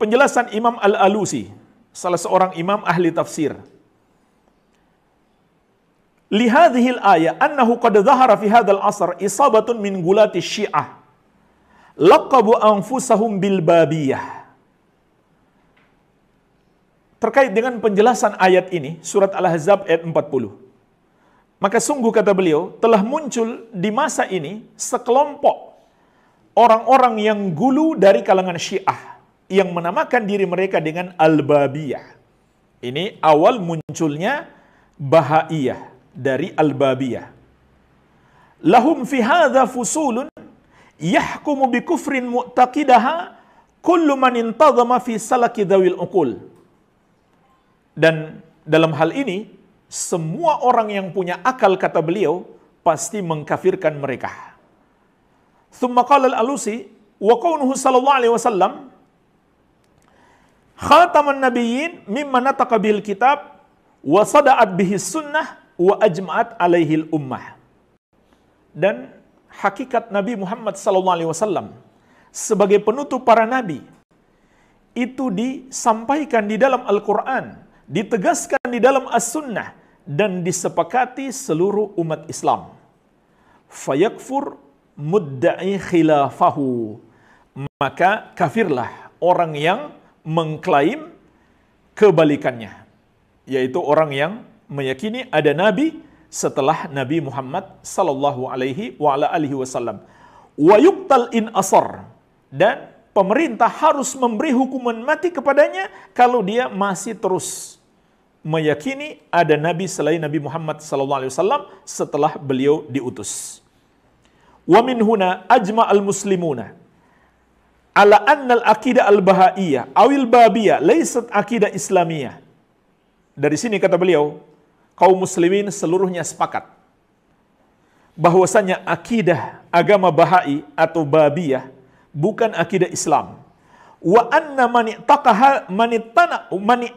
penjelasan Imam Al-Alusi, salah seorang imam ahli tafsir. Lihadhil ayat annahu qad zahara fi hadal asr isabatun min gulati syiah laqabu anfusahum bil babiyah. Terkait dengan penjelasan ayat ini, surat Al-Ahzab ayat 40. Maka sungguh kata beliau, telah muncul di masa ini sekelompok orang-orang yang gulu dari kalangan syiah yang menamakan diri mereka dengan Al-Babiyah. Ini awal munculnya Bahaiyah dari Al-Babiyah. Lahum fi hadha fusulun yahkumu bi kufrin mu'taqidaha kullu man intadama fi salaki dawil uqul. Dan dalam hal ini, semua orang yang punya akal kata beliau pasti mengkafirkan mereka. Thumma qala al-Alusi wa qawnuhu sallallahu alaihi wasallam khataman nabiyyin mimma nataqa bil kitab wa sada'at bihi sunnah wa ajma'at alaihil ummah. Dan hakikat Nabi Muhammad sallallahu alaihi wasallam sebagai penutup para nabi itu disampaikan di dalam Al-Qur'an, ditegaskan di dalam As-Sunnah dan disepakati seluruh umat Islam. Fayakfur mudda'i khilafahu. Maka kafirlah orang yang mengklaim kebalikannya, yaitu orang yang meyakini ada nabi setelah Nabi Muhammad sallallahu alaihi wa ala alihi wasallam. Wa yuqtal in asar dan pemerintah harus memberi hukuman mati kepadanya kalau dia masih terus meyakini ada nabi selain Nabi Muhammad sallallahu alaihi wasallam setelah beliau diutus. Wa min huna muslimuna ala annal akidah al-bahaiyah awil babiyah laisat akidah islamiyah. Dari sini kata beliau, kaum muslimin seluruhnya sepakat bahwasanya akidah agama Bahai atau Babiyah bukan akidah Islam. Wa anna man taqaha man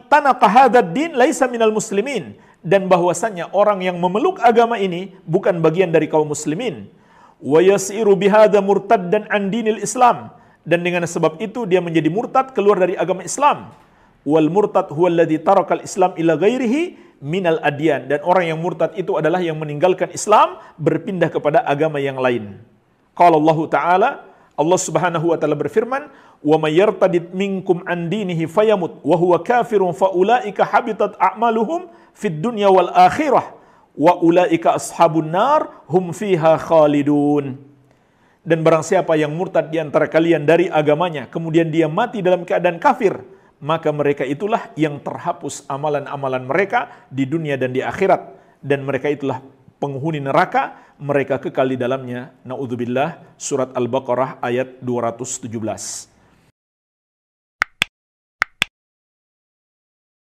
tana din laisa minal muslimin dan bahwasanya orang yang memeluk agama ini bukan bagian dari kaum muslimin. Wa yasiru bihadha murtaddan an dinil Islam dan dengan sebab itu dia menjadi murtad keluar dari agama Islam. Wal murtad huwallazi tarakal Islam ila ghairihi minal adyan dan orang yang murtad itu adalah yang meninggalkan Islam berpindah kepada agama yang lain. Qala Allah Ta'ala Allah Subhanahu wa taala berfirman, "Wa may yartadid minkum an dinihi fayamut wa huwa kafirun fa ulaika habitat a'maluhum fid dunya wal akhirah wa ulaika ashabun nar hum fiha khalidun." Dan barang siapa yang murtad di antara kalian dari agamanya, kemudian dia mati dalam keadaan kafir, maka mereka itulah yang terhapus amalan-amalan mereka di dunia dan di akhirat. Dan mereka itulah penghuni neraka, mereka kekal di dalamnya. Na'udzubillah, surat Al-Baqarah ayat 217.